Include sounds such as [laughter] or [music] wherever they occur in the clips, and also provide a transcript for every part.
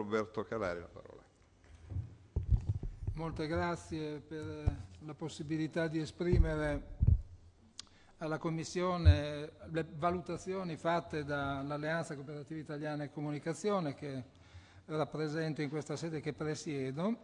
Roberto Calari la parola. Molte grazie per la possibilità di esprimere alla Commissione le valutazioni fatte dall'Alleanza Cooperativa Italiana e Comunicazione che rappresento in questa sede che presiedo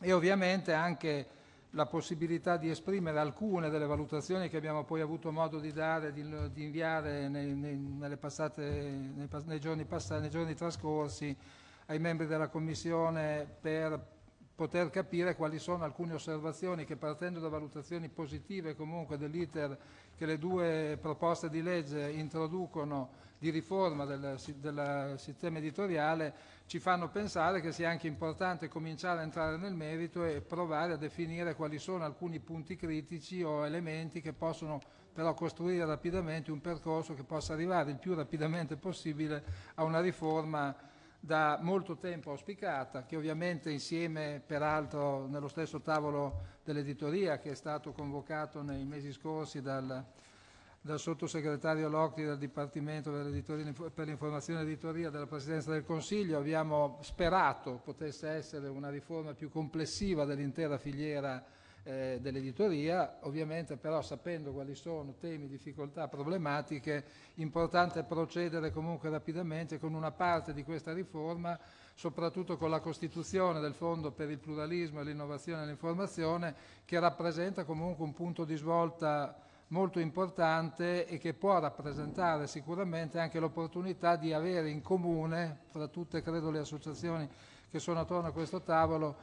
e ovviamente anche la possibilità di esprimere alcune delle valutazioni che abbiamo poi avuto modo di dare, di, di inviare nei, nei, passate, nei, nei giorni, passati, giorni trascorsi ai membri della Commissione per poter capire quali sono alcune osservazioni che partendo da valutazioni positive comunque dell'iter che le due proposte di legge introducono di riforma del, del, sistema editoriale ci fanno pensare che sia anche importante cominciare a entrare nel merito e provare a definire quali sono alcuni punti critici o elementi che possono però costruire rapidamente un percorso che possa arrivare il più rapidamente possibile a una riforma da molto tempo auspicata, che ovviamente insieme, peraltro, nello stesso tavolo dell'editoria che è stato convocato nei mesi scorsi dal, dal sottosegretario Locti del Dipartimento per l'informazione e editoria della Presidenza del Consiglio, abbiamo sperato potesse essere una riforma più complessiva dell'intera filiera eh, dell'editoria, ovviamente però sapendo quali sono temi, difficoltà, problematiche, importante procedere comunque rapidamente con una parte di questa riforma, soprattutto con la costituzione del Fondo per il pluralismo e l'innovazione e l'informazione, che rappresenta comunque un punto di svolta molto importante e che può rappresentare sicuramente anche l'opportunità di avere in comune, fra tutte credo le associazioni che sono attorno a questo tavolo,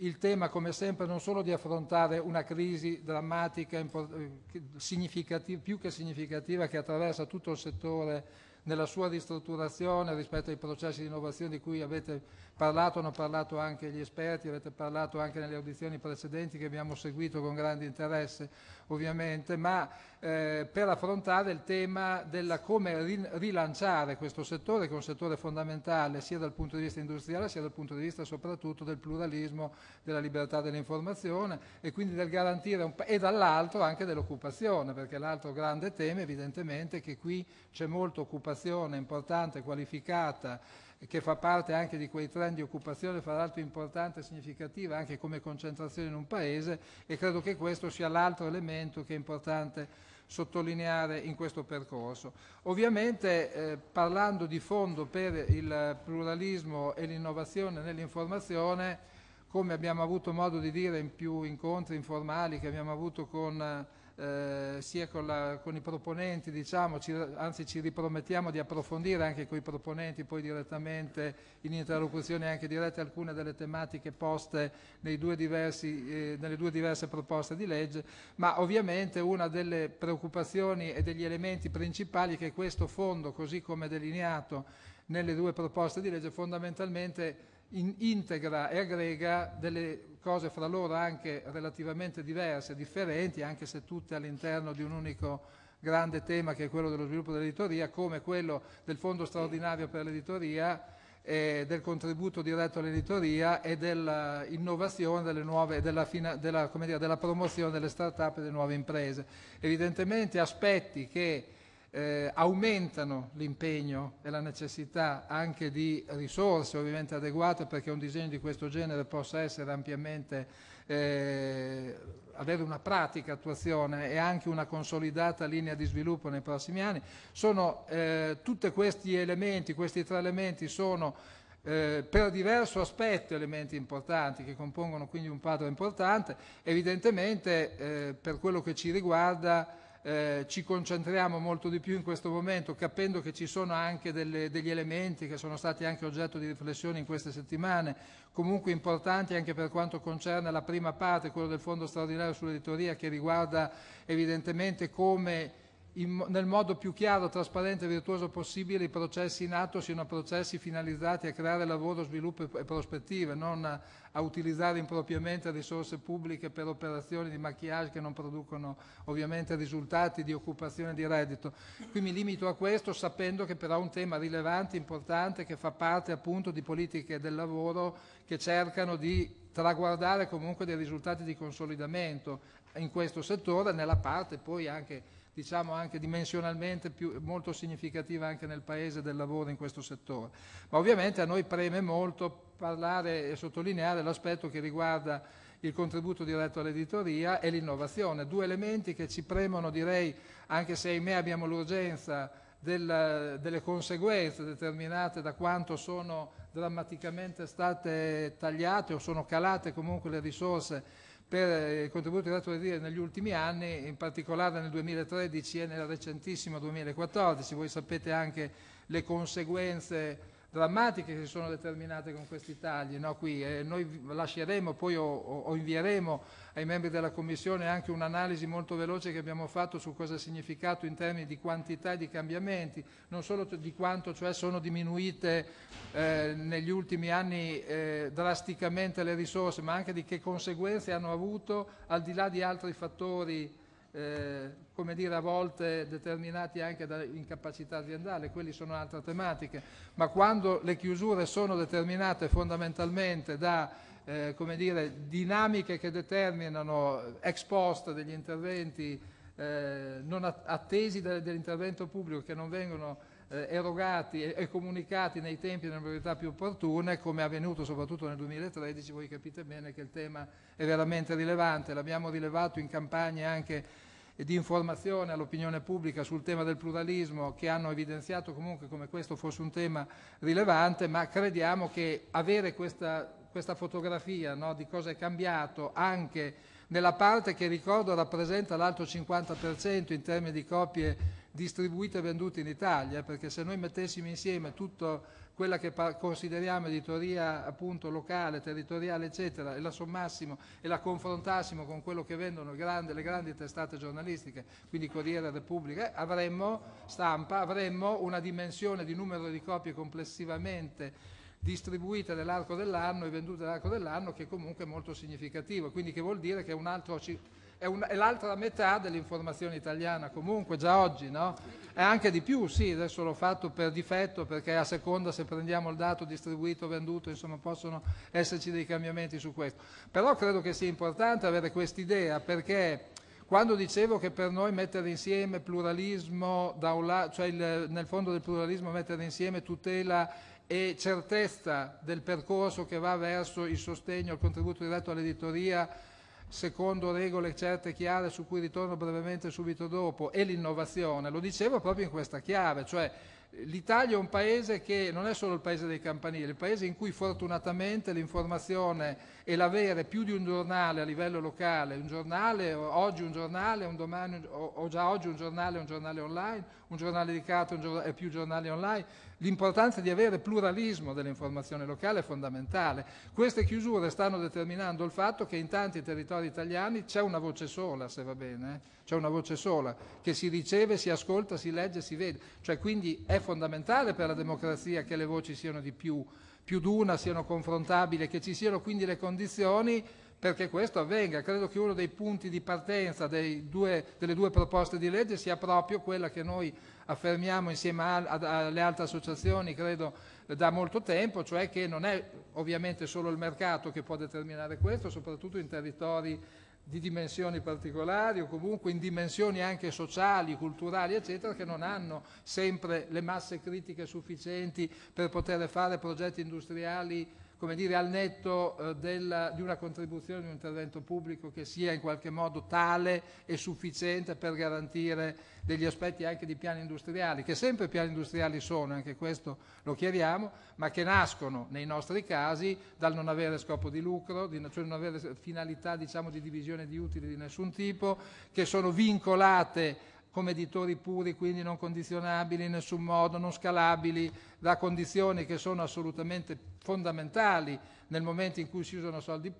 il tema, come sempre, non solo di affrontare una crisi drammatica, eh, più che significativa, che attraversa tutto il settore nella sua ristrutturazione rispetto ai processi di innovazione di cui avete parlato, hanno parlato anche gli esperti, avete parlato anche nelle audizioni precedenti che abbiamo seguito con grande interesse ovviamente, ma eh, per affrontare il tema della come rilanciare questo settore, che è un settore fondamentale sia dal punto di vista industriale sia dal punto di vista soprattutto del pluralismo, della libertà dell'informazione e quindi del garantire un, e dall'altro anche dell'occupazione, perché l'altro grande tema evidentemente è che qui c'è molta occupazione occupazione importante, qualificata, che fa parte anche di quei trend di occupazione, fra l'altro importante e significativa anche come concentrazione in un paese e credo che questo sia l'altro elemento che è importante sottolineare in questo percorso. Ovviamente eh, parlando di fondo per il pluralismo e l'innovazione nell'informazione, come abbiamo avuto modo di dire in più incontri informali che abbiamo avuto con eh, eh, sia con, la, con, i proponenti, diciamo, ci, anzi ci ripromettiamo di approfondire anche con i proponenti poi direttamente in interlocuzione anche dirette alcune delle tematiche poste due diversi, eh, nelle due diverse proposte di legge, ma ovviamente una delle preoccupazioni e degli elementi principali è che questo fondo, così come delineato nelle due proposte di legge, fondamentalmente in, integra e aggrega delle cose fra loro anche relativamente diverse, differenti, anche se tutte all'interno di un unico grande tema che è quello dello sviluppo dell'editoria, come quello del fondo straordinario per l'editoria, eh, del contributo diretto all'editoria e dell'innovazione delle nuove, della, fina, della, dire, della promozione delle start-up e delle nuove imprese. Evidentemente aspetti che eh, aumentano l'impegno e la necessità anche di risorse ovviamente adeguate perché un disegno di questo genere possa essere ampiamente eh, avere una pratica attuazione e anche una consolidata linea di sviluppo nei prossimi anni. Sono eh, tutti questi elementi, questi tre elementi sono eh, per diverso aspetto elementi importanti che compongono quindi un quadro importante, evidentemente eh, per quello che ci riguarda eh, ci concentriamo molto di più in questo momento, capendo che ci sono anche delle, degli elementi che sono stati anche oggetto di riflessione in queste settimane, comunque importanti anche per quanto concerne la prima parte, quello del Fondo straordinario sull'editoria, che riguarda evidentemente come in, nel modo più chiaro, trasparente e virtuoso possibile i processi in atto siano processi finalizzati a creare lavoro, sviluppo e prospettive, non a, a utilizzare impropriamente risorse pubbliche per operazioni di macchiaggio che non producono ovviamente risultati di occupazione di reddito. Qui mi limito a questo sapendo che però è un tema rilevante, importante, che fa parte appunto di politiche del lavoro che cercano di traguardare comunque dei risultati di consolidamento in questo settore, nella parte poi anche diciamo anche dimensionalmente più, molto significativa anche nel paese del lavoro in questo settore. Ma ovviamente a noi preme molto parlare e sottolineare l'aspetto che riguarda il contributo diretto all'editoria e l'innovazione, due elementi che ci premono, direi, anche se ahimè abbiamo l'urgenza del, delle conseguenze determinate da quanto sono drammaticamente state tagliate o sono calate comunque le risorse per eh, il contributo dato negli ultimi anni, in particolare nel 2013 e nel recentissimo 2014. Voi sapete anche le conseguenze drammatiche che si sono determinate con questi tagli. No? Qui, eh, noi lasceremo poi o, o, invieremo ai membri della Commissione anche un'analisi molto veloce che abbiamo fatto su cosa ha significato in termini di quantità e di cambiamenti, non solo di quanto cioè sono diminuite eh, negli ultimi anni eh, drasticamente le risorse, ma anche di che conseguenze hanno avuto al di là di altri fattori eh, come dire, a volte determinati anche da incapacità aziendale, quelli sono altre tematiche, ma quando le chiusure sono determinate fondamentalmente da eh, come dire, dinamiche che determinano ex post degli interventi eh, non attesi dall'intervento pubblico che non vengono eh, erogati e, e, comunicati nei tempi e nelle priorità più opportune, come è avvenuto soprattutto nel 2013, voi capite bene che il tema è veramente rilevante, l'abbiamo rilevato in campagne anche di informazione all'opinione pubblica sul tema del pluralismo che hanno evidenziato comunque come questo fosse un tema rilevante, ma crediamo che avere questa, questa fotografia no, di cosa è cambiato anche nella parte che ricordo rappresenta l'altro 50% in termini di copie distribuita e venduta in Italia, perché se noi mettessimo insieme tutta quella che consideriamo editoria appunto locale, territoriale, eccetera, e la sommassimo e la confrontassimo con quello che vendono grandi, le grandi testate giornalistiche, quindi Corriere Repubblica, avremmo stampa, avremmo una dimensione di numero di copie complessivamente distribuite nell'arco dell'anno e vendute nell'arco dell'anno che comunque è molto significativo, quindi che vuol dire che un altro è, un, è l'altra metà dell'informazione italiana comunque, già oggi, no? È anche di più, sì, adesso l'ho fatto per difetto perché a seconda se prendiamo il dato distribuito, venduto, insomma possono esserci dei cambiamenti su questo. Però credo che sia importante avere quest'idea perché quando dicevo che per noi mettere insieme pluralismo, da un lato cioè il, nel fondo del pluralismo mettere insieme tutela e certezza del percorso che va verso il sostegno, il contributo diretto all'editoria secondo regole certe e chiare su cui ritorno brevemente subito dopo, e l'innovazione, lo dicevo proprio in questa chiave, cioè l'Italia è un paese che non è solo il paese dei campanili, è il paese in cui fortunatamente l'informazione e l'avere più di un giornale a livello locale, un giornale, oggi un giornale, un domani, o già oggi un giornale, un giornale online, un giornale di carta giornale, e più giornali online, L'importanza di avere pluralismo dell'informazione locale è fondamentale. Queste chiusure stanno determinando il fatto che in tanti territori italiani c'è una voce sola, se va bene, eh? c'è una voce sola che si riceve, si ascolta, si legge, si vede. Cioè, quindi è fondamentale per la democrazia che le voci siano di più, più d'una, siano confrontabili, che ci siano quindi le condizioni perché questo avvenga. Credo che uno dei punti di partenza due, delle due proposte di legge sia proprio quella che noi affermiamo insieme alle altre associazioni, credo, da molto tempo, cioè che non è ovviamente solo il mercato che può determinare questo, soprattutto in territori di dimensioni particolari o comunque in dimensioni anche sociali, culturali, eccetera, che non hanno sempre le masse critiche sufficienti per poter fare progetti industriali come dire, al netto eh, del, di una contribuzione, di un intervento pubblico che sia in qualche modo tale e sufficiente per garantire degli aspetti anche di piani industriali, che sempre piani industriali sono, anche questo lo chiariamo, ma che nascono nei nostri casi dal non avere scopo di lucro, di, cioè non avere finalità diciamo, di divisione di utili di nessun tipo, che sono vincolate come editori puri, quindi non condizionabili in nessun modo, non scalabili da condizioni che sono assolutamente fondamentali nel momento in cui si usano soldi,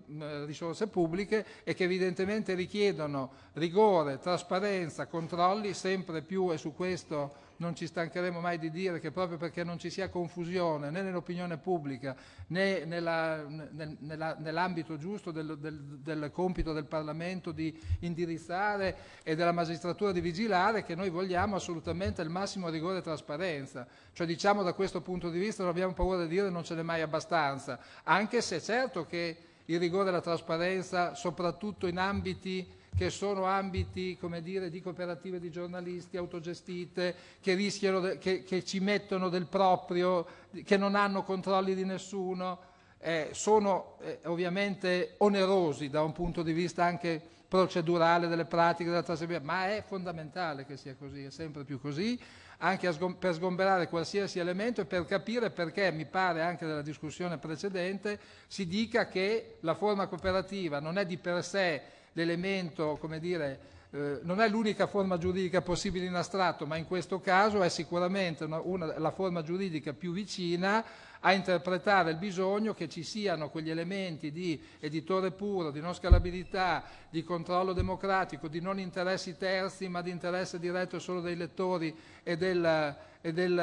risorse pubbliche e che evidentemente richiedono rigore, trasparenza, controlli sempre più e su questo non ci stancheremo mai di dire che proprio perché non ci sia confusione né nell'opinione pubblica né nell'ambito nell giusto del, del, del, compito del Parlamento di indirizzare e della magistratura di vigilare, che noi vogliamo assolutamente il massimo rigore e trasparenza. Cioè diciamo da questo punto di vista non abbiamo paura di dire non ce n'è mai abbastanza, anche anche se è certo che il rigore e la trasparenza, soprattutto in ambiti che sono ambiti, come dire, di cooperative di giornalisti autogestite, che, rischiano, che, che ci mettono del proprio, che non hanno controlli di nessuno, eh, sono eh, ovviamente onerosi da un punto di vista anche procedurale delle pratiche della trasparenza, ma è fondamentale che sia così, è sempre più così anche sgom per sgomberare qualsiasi elemento e per capire perché, mi pare anche dalla discussione precedente, si dica che la forma cooperativa non è di per sé l'elemento, come dire, eh, non è l'unica forma giuridica possibile in astratto, ma in questo caso è sicuramente una, una, la forma giuridica più vicina a interpretare il bisogno che ci siano quegli elementi di editore puro, di non scalabilità, di controllo democratico, di non interessi terzi, ma di interesse diretto solo dei lettori e, del, e, del,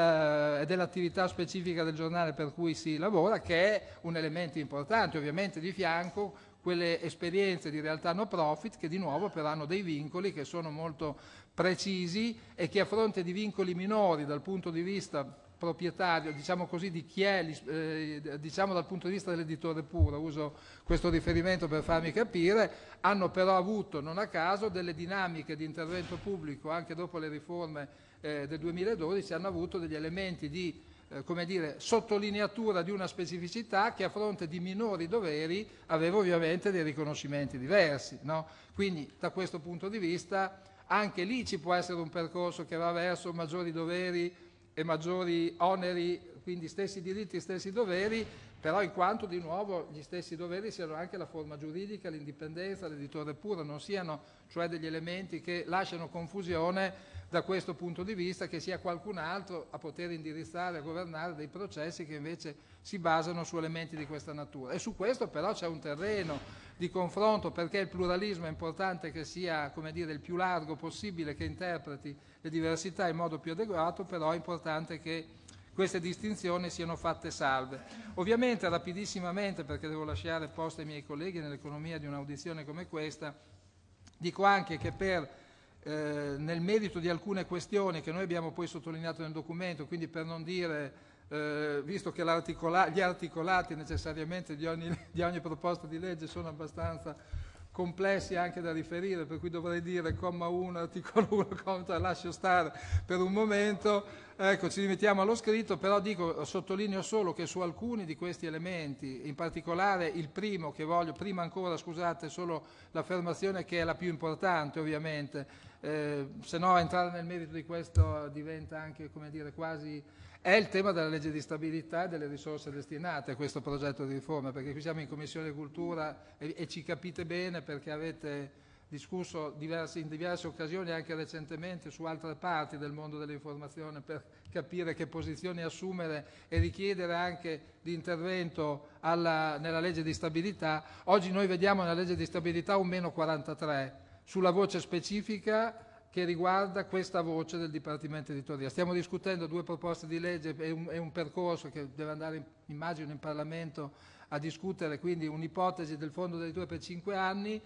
e dell'attività specifica del giornale per cui si lavora, che è un elemento importante, ovviamente di fianco quelle esperienze di realtà no profit che di nuovo però hanno dei vincoli che sono molto precisi e che a fronte di vincoli minori dal punto di vista proprietario, diciamo così, di chi è, eh, diciamo dal punto di vista dell'editore puro, uso questo riferimento per farmi capire, hanno però avuto, non a caso, delle dinamiche di intervento pubblico anche dopo le riforme eh, del 2012, hanno avuto degli elementi di eh, come dire, sottolineatura di una specificità che a fronte di minori doveri aveva ovviamente dei riconoscimenti diversi. No? Quindi da questo punto di vista anche lì ci può essere un percorso che va verso maggiori doveri e maggiori oneri quindi stessi diritti, stessi doveri, però in quanto di nuovo gli stessi doveri siano anche la forma giuridica, l'indipendenza, l'editore puro, non siano cioè degli elementi che lasciano confusione da questo punto di vista, che sia qualcun altro a poter indirizzare, a governare dei processi che invece si basano su elementi di questa natura. E su questo però c'è un terreno di confronto perché il pluralismo è importante che sia dire, il più largo possibile, che interpreti le diversità in modo più adeguato, però è importante che queste distinzioni siano fatte salve. Ovviamente rapidissimamente, perché devo lasciare posto ai miei colleghi nell'economia di un'audizione come questa, dico anche che per, eh, nel merito di alcune questioni che noi abbiamo poi sottolineato nel documento, quindi per non dire eh, visto che articola gli articolati necessariamente di ogni, [laughs] di ogni proposta di legge sono abbastanza complessi anche da riferire, per cui dovrei dire comma 1, articolo 1, [laughs] comma 3, lascio stare per un momento, ecco, ci rimettiamo allo scritto, però dico, sottolineo solo che su alcuni di questi elementi, in particolare il primo che voglio, prima ancora, scusate, solo l'affermazione che è la più importante ovviamente, eh, se no entrare nel merito di questo diventa anche, come dire, quasi è il tema della legge di stabilità e delle risorse destinate a questo progetto di riforma, perché qui siamo in Commissione Cultura e, e ci capite bene perché avete discusso diverse, in diverse occasioni, anche recentemente, su altre parti del mondo dell'informazione per capire che posizioni assumere e richiedere anche di l'intervento nella legge di stabilità. Oggi noi vediamo nella legge di stabilità un meno 43 sulla voce specifica che riguarda questa voce del Dipartimento Editoria. Stiamo discutendo due proposte di legge e un, e un percorso che deve andare, immagino, in Parlamento a discutere, quindi un'ipotesi del fondo Due per cinque anni.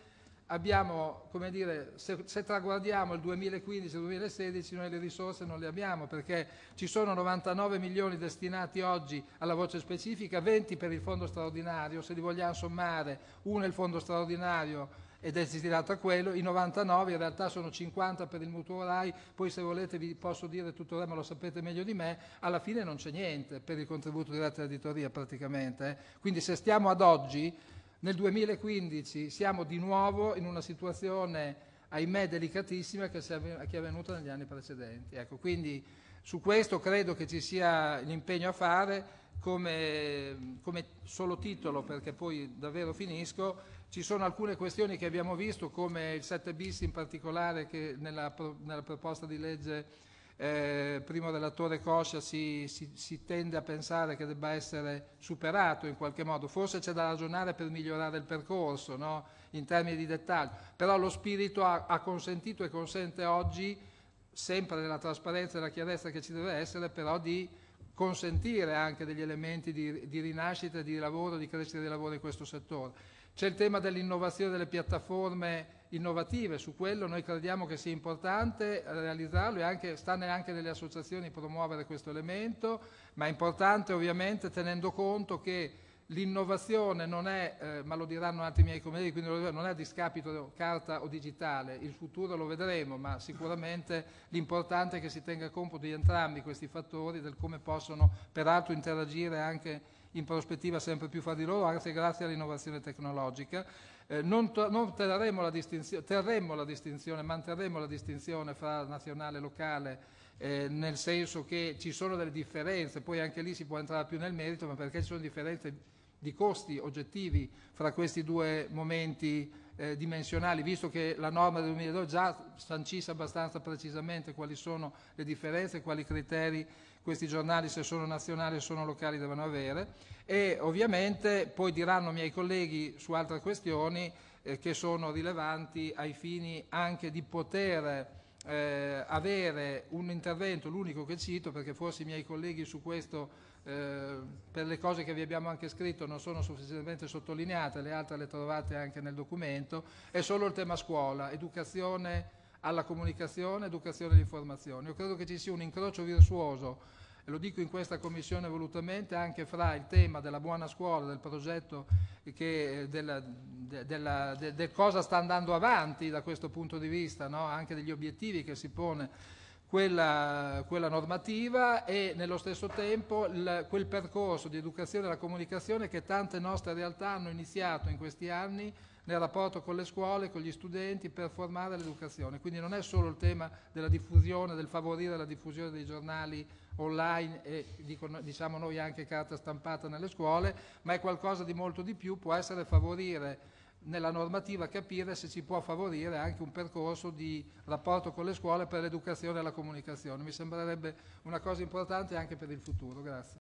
Abbiamo, come dire, se, se traguardiamo il 2015-2016 noi le risorse non le abbiamo perché ci sono 99 milioni destinati oggi alla voce specifica, 20 per il fondo straordinario, se li vogliamo sommare, uno è il fondo straordinario ed è destinato a quello, i 99 in realtà sono 50 per il mutuo RAI, poi se volete vi posso dire tutto ma lo sapete meglio di me, alla fine non c'è niente per il contributo diretto all'editoria praticamente. Eh. Quindi se stiamo ad oggi, nel 2015 siamo di nuovo in una situazione ahimè delicatissima che, è avvenuta negli anni precedenti. Ecco, quindi su questo credo che ci sia l'impegno a fare come, come solo titolo, perché poi davvero finisco, ci sono alcune questioni che abbiamo visto, come il 7 bis in particolare, che nella, nella proposta di legge eh, primo relatore Coscia si, si, si, tende a pensare che debba essere superato in qualche modo. Forse c'è da ragionare per migliorare il percorso no? in termini di dettaglio, però lo spirito ha, ha consentito e consente oggi, sempre nella trasparenza e la chiarezza che ci deve essere, però di consentire anche degli elementi di, di rinascita, di lavoro, di crescita di lavoro in questo settore. C'è il tema dell'innovazione delle piattaforme innovative, su quello noi crediamo che sia importante realizzarlo e anche, sta anche nelle associazioni promuovere questo elemento, ma è importante ovviamente tenendo conto che l'innovazione non è, eh, ma lo diranno altri miei colleghi, quindi non è a discapito carta o digitale, il futuro lo vedremo, ma sicuramente l'importante è che si tenga conto di entrambi questi fattori, del come possono peraltro interagire anche in prospettiva sempre più fra di loro, anche grazie all'innovazione tecnologica. Eh, non, non terremo, la terremo la distinzione, manterremo la distinzione fra nazionale e locale eh, nel senso che ci sono delle differenze, poi anche lì si può entrare più nel merito, ma perché ci sono differenze di costi oggettivi fra questi due momenti eh, dimensionali, visto che la norma del 2002 già sancisce abbastanza precisamente quali sono le differenze e quali criteri questi giornali se sono nazionali e sono locali devono avere e ovviamente poi diranno i miei colleghi su altre questioni eh, che sono rilevanti ai fini anche di poter eh, avere un intervento, l'unico che cito perché forse i miei colleghi su questo eh, per le cose che vi abbiamo anche scritto non sono sufficientemente sottolineate, le altre le trovate anche nel documento, è solo il tema scuola, educazione alla comunicazione, educazione e informazione. Io credo che ci sia un incrocio virtuoso, e lo dico in questa commissione volutamente, anche fra il tema della buona scuola, del progetto, che, eh, della, de, della, de, de cosa sta andando avanti da questo punto di vista, no? anche degli obiettivi che si pone quella, quella normativa e nello stesso tempo il, quel percorso di educazione alla comunicazione che tante nostre realtà hanno iniziato in questi anni nel rapporto con le scuole, con gli studenti per formare l'educazione. Quindi non è solo il tema della diffusione, del favorire la diffusione dei giornali online e diciamo noi anche carta stampata nelle scuole, ma è qualcosa di molto di più, può essere favorire nella normativa capire se si può favorire anche un percorso di rapporto con le scuole per l'educazione e la comunicazione. Mi sembrerebbe una cosa importante anche per il futuro. Grazie.